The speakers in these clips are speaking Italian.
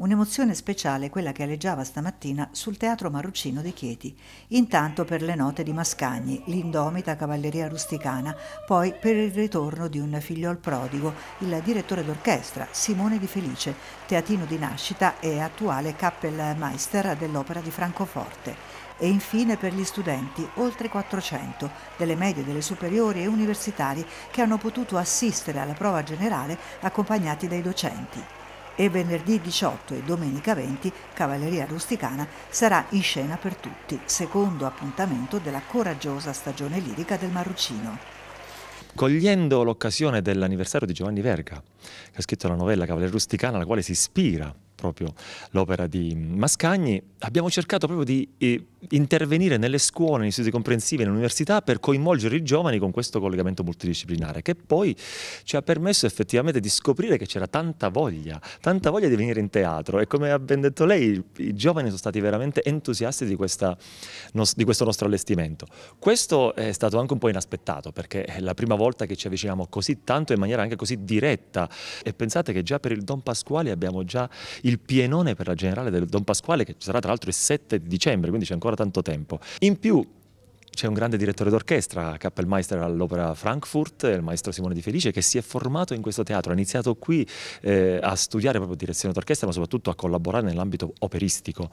Un'emozione speciale quella che alleggiava stamattina sul teatro Maruccino di Chieti, intanto per le note di Mascagni, l'indomita cavalleria rusticana, poi per il ritorno di un figliol prodigo, il direttore d'orchestra Simone Di Felice, teatino di nascita e attuale Kappelmeister dell'opera di Francoforte e infine per gli studenti, oltre 400, delle medie, delle superiori e universitari che hanno potuto assistere alla prova generale accompagnati dai docenti e venerdì 18 e domenica 20 Cavalleria Rusticana sarà in scena per tutti, secondo appuntamento della coraggiosa stagione lirica del Marrucino cogliendo l'occasione dell'anniversario di Giovanni Verga, che ha scritto la novella Cavalleria Rusticana, alla quale si ispira proprio l'opera di Mascagni, abbiamo cercato proprio di eh, intervenire nelle scuole, negli istituti comprensivi, e nelle università per coinvolgere i giovani con questo collegamento multidisciplinare che poi ci ha permesso effettivamente di scoprire che c'era tanta voglia, tanta voglia di venire in teatro e come ha ben detto lei i giovani sono stati veramente entusiasti di, questa, di questo nostro allestimento. Questo è stato anche un po' inaspettato perché è la prima volta che ci avviciniamo così tanto in maniera anche così diretta e pensate che già per il Don Pasquale abbiamo già il pienone per la generale del Don Pasquale che sarà tra l'altro il 7 dicembre, quindi c'è ancora ancora tanto tempo. In più c'è un grande direttore d'orchestra, Kappelmeister all'Opera Frankfurt, il maestro Simone Di Felice, che si è formato in questo teatro, ha iniziato qui eh, a studiare proprio direzione d'orchestra, ma soprattutto a collaborare nell'ambito operistico.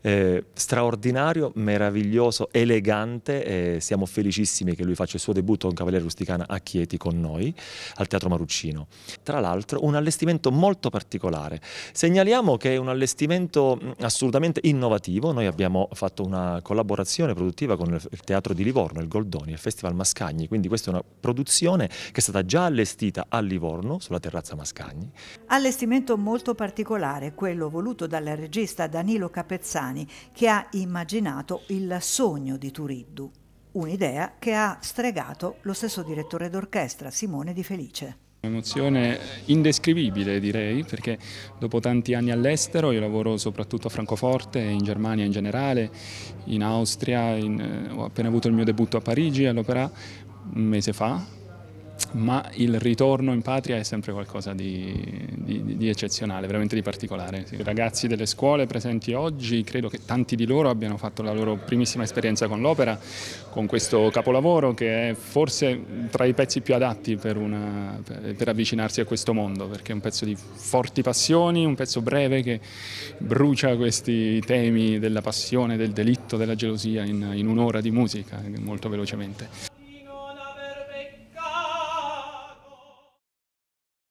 Eh, straordinario, meraviglioso, elegante, eh, siamo felicissimi che lui faccia il suo debutto con Cavaliere Rusticana a Chieti con noi, al Teatro Maruccino. Tra l'altro un allestimento molto particolare. Segnaliamo che è un allestimento mm, assolutamente innovativo, noi abbiamo fatto una collaborazione produttiva con il Teatro Teatro di Livorno, il Goldoni, il Festival Mascagni, quindi questa è una produzione che è stata già allestita a Livorno, sulla terrazza Mascagni. Allestimento molto particolare, quello voluto dal regista Danilo Capezzani, che ha immaginato il sogno di Turiddu. Un'idea che ha stregato lo stesso direttore d'orchestra, Simone Di Felice. Un'emozione indescrivibile direi perché dopo tanti anni all'estero, io lavoro soprattutto a Francoforte, in Germania in generale, in Austria, in, eh, ho appena avuto il mio debutto a Parigi all'Opera un mese fa ma il ritorno in patria è sempre qualcosa di, di, di eccezionale, veramente di particolare. I ragazzi delle scuole presenti oggi, credo che tanti di loro abbiano fatto la loro primissima esperienza con l'opera, con questo capolavoro che è forse tra i pezzi più adatti per, una, per avvicinarsi a questo mondo, perché è un pezzo di forti passioni, un pezzo breve che brucia questi temi della passione, del delitto, della gelosia in, in un'ora di musica, molto velocemente.